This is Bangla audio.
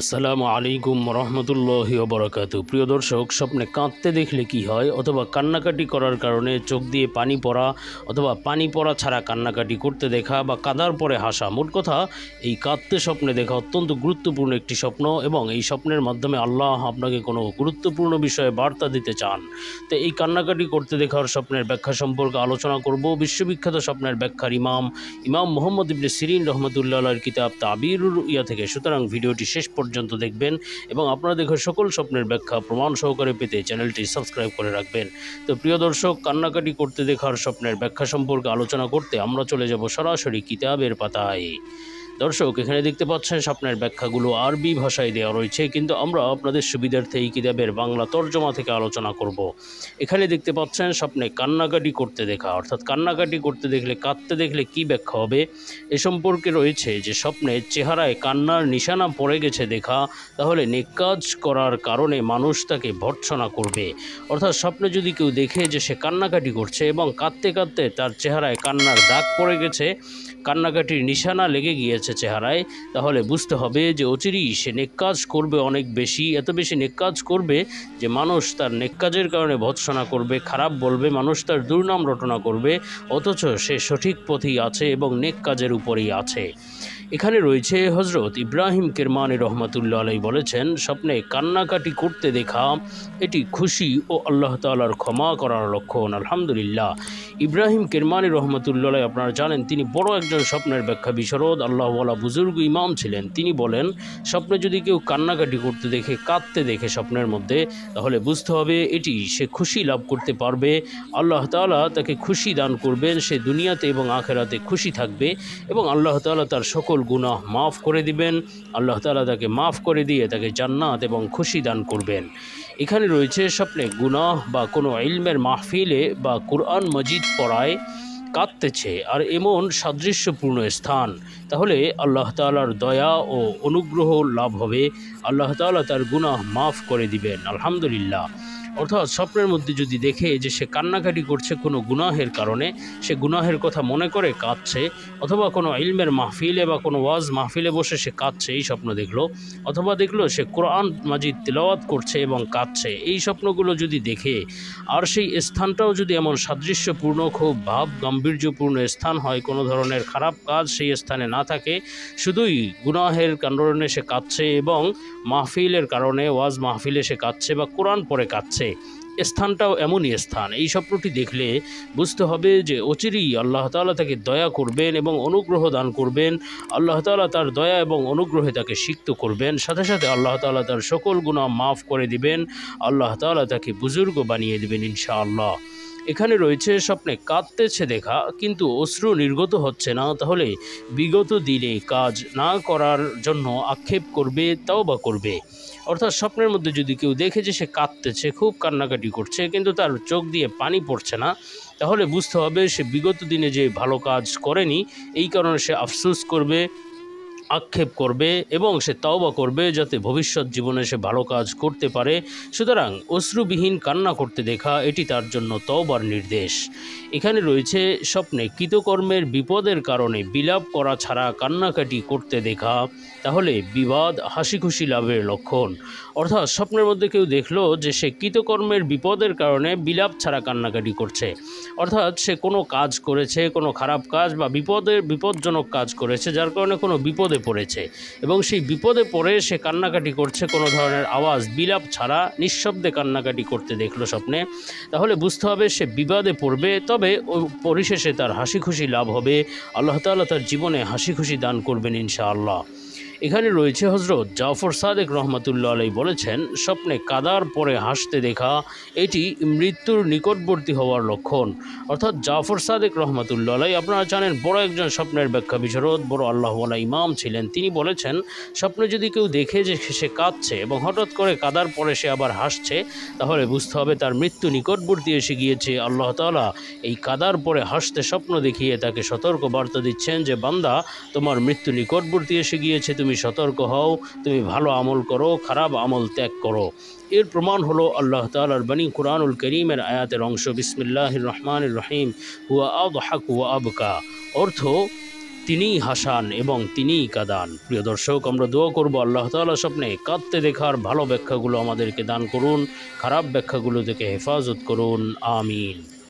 আসসালামু আলাইকুম রহমতুল্লাহ বরাকাতু প্রিয় দর্শক স্বপ্নে কাঁদতে দেখলে কি হয় অথবা কান্নাকাটি করার কারণে চোখ দিয়ে পানি পড়া অথবা পানি পড়া ছাড়া কান্নাকাটি করতে দেখা বা কাদার পরে হাসা মোট কথা এই কাঁদতে স্বপ্নে দেখা অত্যন্ত গুরুত্বপূর্ণ একটি স্বপ্ন এবং এই স্বপ্নের মাধ্যমে আল্লাহ আপনাকে কোনো গুরুত্বপূর্ণ বিষয়ে বার্তা দিতে চান তো এই কান্নাকাটি করতে দেখার স্বপ্নের ব্যাখ্যা সম্পর্কে আলোচনা করব বিশ্ববিখ্যাত স্বপ্নের ব্যাখ্যার ইমাম ইমাম মোহাম্মদ ইবনে সিরিন রহমতুল্লাহর কিতাব তাবিরুল ইয়া থেকে সুতরাং ভিডিওটি শেষ পর্যন্ত দেখবেন এবং আপনারা দেখে সকল স্বপ্নের ব্যাখ্যা প্রমাণ সহকারে পেতে চ্যানেলটি সাবস্ক্রাইব করে রাখবেন তো প্রিয় দর্শক কান্নাকাটি করতে দেখার স্বপ্নের ব্যাখ্যা সম্পর্কে আলোচনা করতে আমরা চলে যাব সরাসরি কিতাবের পাতায় দর্শক এখানে দেখতে পাচ্ছেন স্বপ্নের ব্যাখ্যাগুলো আরবি ভাষায় দেওয়া রয়েছে কিন্তু আমরা আপনাদের সুবিধার্থে এই কিতাবের বাংলা তর্জমা থেকে আলোচনা করব। এখানে দেখতে পাচ্ছেন স্বপ্নে কান্নাকাটি করতে দেখা অর্থাৎ কান্নাকাটি করতে দেখলে কাঁদতে দেখলে কি ব্যাখ্যা হবে এ সম্পর্কে রয়েছে যে স্বপ্নে চেহারায় কান্নার নিশানা পড়ে গেছে দেখা তাহলে নিকাজ করার কারণে মানুষ তাকে ভর্ৎসনা করবে অর্থাৎ স্বপ্নে যদি কেউ দেখে যে সে কান্নাকাটি করছে এবং কাঁদতে কাঁদতে তার চেহারায় কান্নার দাগ পড়ে গেছে কান্নাকাটির নিশানা লেগে গিয়েছে রয়েছে চেহারায় তাহলে বুঝতে হবে যে অচিরেই সে নেক কাজ করবে অনেক বেশি এত বেশি নেক কাজ করবে যে মানুষ তার নেক কাজের কারণে ভৎসনা করবে খারাপ বলবে মানুষ তার দুর্নাম রটনা করবে অথচ সে সঠিক পথেই আছে এবং নেক কাজের উপরেই আছে এখানে রয়েছে হজরত ইব্রাহিম কেরমানি রহমাতুল্লা আলাই বলেছেন স্বপ্নে কান্নাকাটি করতে দেখা এটি খুশি ও আল্লাহ তালার ক্ষমা করার লক্ষণ আলহামদুলিল্লাহ ইব্রাহিম কেরমানি রহমতুল্লাহ আপনারা জানেন তিনি বড় একজন স্বপ্নের ব্যাখ্যা বিশরদ আল্লাহওয়ালা বুজুর্গ ইমাম ছিলেন তিনি বলেন স্বপ্নে যদি কেউ কান্নাকাটি করতে দেখে কাঁদতে দেখে স্বপ্নের মধ্যে তাহলে বুঝতে হবে এটি সে খুশি লাভ করতে পারবে আল্লাহ তালা তাকে খুশি দান করবেন সে দুনিয়াতে এবং আখেরাতে খুশি থাকবে এবং আল্লাহ তালা তার সকল গুনাহ মাফ করে দিবেন আল্লাহ তালা তাকে মাফ করে দিয়ে তাকে জান্নাত এবং খুশি দান করবেন এখানে রয়েছে স্বপ্নে গুনাহ বা কোনো ইলমের মাহফিলে বা কোরআন মজিদ পড়ায় কাঁদতেছে আর এমন সাদৃশ্যপূর্ণ স্থান তাহলে আল্লাহ তালার দয়া ও অনুগ্রহ লাভ হবে আল্লাহ তালা তার গুনাহ মাফ করে দিবেন আলহামদুলিল্লাহ অর্থাৎ স্বপ্নের মধ্যে যদি দেখে যে সে কান্নাকাটি করছে কোনো গুনাহের কারণে সে গুনাহের কথা মনে করে কাঁদছে অথবা কোনো ইলমের মাহফিলে বা কোনো ওয়াজ মাহফিলে বসে সে কাঁদছে এই স্বপ্ন দেখলো অথবা দেখলো সে কোরআন মাজিদ তেলাওয়াত করছে এবং কাঁদছে এই স্বপ্নগুলো যদি দেখে আর সেই স্থানটাও যদি এমন সাদৃশ্যপূর্ণ খুব ভাব গাম্ভীর্যপূর্ণ স্থান হয় কোনো ধরনের খারাপ কাজ সেই স্থানে না থাকে শুধুই গুনাহের কারণে সে কাঁদছে এবং মাহফিলের কারণে ওয়াজ মাহফিলে সে কাঁদছে বা কোরআন পরে কাঁদছে আছে স্থানটাও এমনই স্থান এই স্বপ্নটি দেখলে বুঝতে হবে যে অচিরেই আল্লাহ তালা তাকে দয়া করবেন এবং অনুগ্রহ দান করবেন আল্লাহ তালা তার দয়া এবং অনুগ্রহে তাকে সিক্ত করবেন সাথে সাথে আল্লাহ তালা তার সকল গুণা মাফ করে দিবেন আল্লাহ তালা তাকে বুজুর্গ বানিয়ে দেবেন ইনশাআল্লাহ এখানে রয়েছে স্বপ্নে কাঁদতেছে দেখা কিন্তু অশ্রু নির্গত হচ্ছে না তাহলে বিগত দিনে কাজ না করার জন্য আক্ষেপ করবে তাও বা করবে অর্থাৎ স্বপ্নের মধ্যে যদি কেউ দেখে যে সে কাঁদতেছে খুব কান্নাকাটি করছে কিন্তু তার চোখ দিয়ে পানি পড়ছে না তাহলে বুঝতে হবে সে বিগত দিনে যে ভালো কাজ করেনি এই কারণে সে আফসোস করবে আক্ষেপ করবে এবং সে তাওবা করবে যাতে ভবিষ্যৎ জীবনে সে ভালো কাজ করতে পারে সুতরাং অশ্রুবিহীন কান্না করতে দেখা এটি তার জন্য তওবার নির্দেশ এখানে রয়েছে স্বপ্নে কৃতকর্মের বিপদের কারণে বিলাপ করা ছাড়া কান্নাকাটি করতে দেখা তাহলে বিবাদ হাসি খুশি লাভের লক্ষণ অর্থাৎ স্বপ্নের মধ্যে কেউ দেখলো যে সে কৃতকর্মের বিপদের কারণে বিলাপ ছাড়া কান্নাকাটি করছে অর্থাৎ সে কোনো কাজ করেছে কোনো খারাপ কাজ বা বিপদের বিপজ্জনক কাজ করেছে যার কারণে কোনো বিপদ বিপদে পড়েছে এবং সেই বিপদে পড়ে সে কান্নাকাটি করছে কোনো ধরনের আওয়াজ বিলাপ ছাড়া নিঃশব্দে কান্নাকাটি করতে দেখলো স্বপ্নে তাহলে বুঝতে হবে সে বিবাদে পড়বে তবে পরিশেষে তার হাসি খুশি লাভ হবে আল্লাহ তাল্লাহ তার জীবনে হাসি খুশি দান করবেন ইনশাআল্লাহ এখানে রয়েছে হজরত জাফর সাদেক রহমাতুল্লা আলাই বলেছেন স্বপ্নে কাদার পরে হাসতে দেখা এটি মৃত্যুর নিকটবর্তী হওয়ার লক্ষণ অর্থাৎ জাফর সাদেক রহমাতুল্লা আলাই আপনারা জানেন বড় একজন স্বপ্নের ব্যাখ্যা বিশরদ বড় আল্লাহওয়ালা ইমাম ছিলেন তিনি বলেছেন স্বপ্নে যদি কেউ দেখে যে সে কাঁদছে এবং হঠাৎ করে কাদার পরে সে আবার হাসছে তাহলে বুঝতে হবে তার মৃত্যু নিকটবর্তী এসে গিয়েছে আল্লাহ তালা এই কাদার পরে হাসতে স্বপ্ন দেখিয়ে তাকে সতর্ক বার্তা দিচ্ছেন যে বান্দা তোমার মৃত্যু নিকটবর্তী এসে গিয়েছে তুমি তুমি সতর্ক হও তুমি ভালো আমল করো খারাপ আমল ত্যাগ করো এর প্রমাণ হলো আল্লাহ তালার বানী কুরআনুল করিমের আয়াতের অংশ বিসমিল্লাহ রহমান রহিম হুয়া আব হাক হুয়া আবকা অর্থ তিনিই হাসান এবং তিনিই কাদান প্রিয় দর্শক আমরা দোয়া করব আল্লাহ তালা স্বপ্নে কাঁদতে দেখার ভালো ব্যাখ্যাগুলো আমাদেরকে দান করুন খারাপ ব্যাখ্যাগুলো থেকে হেফাজত করুন আমিন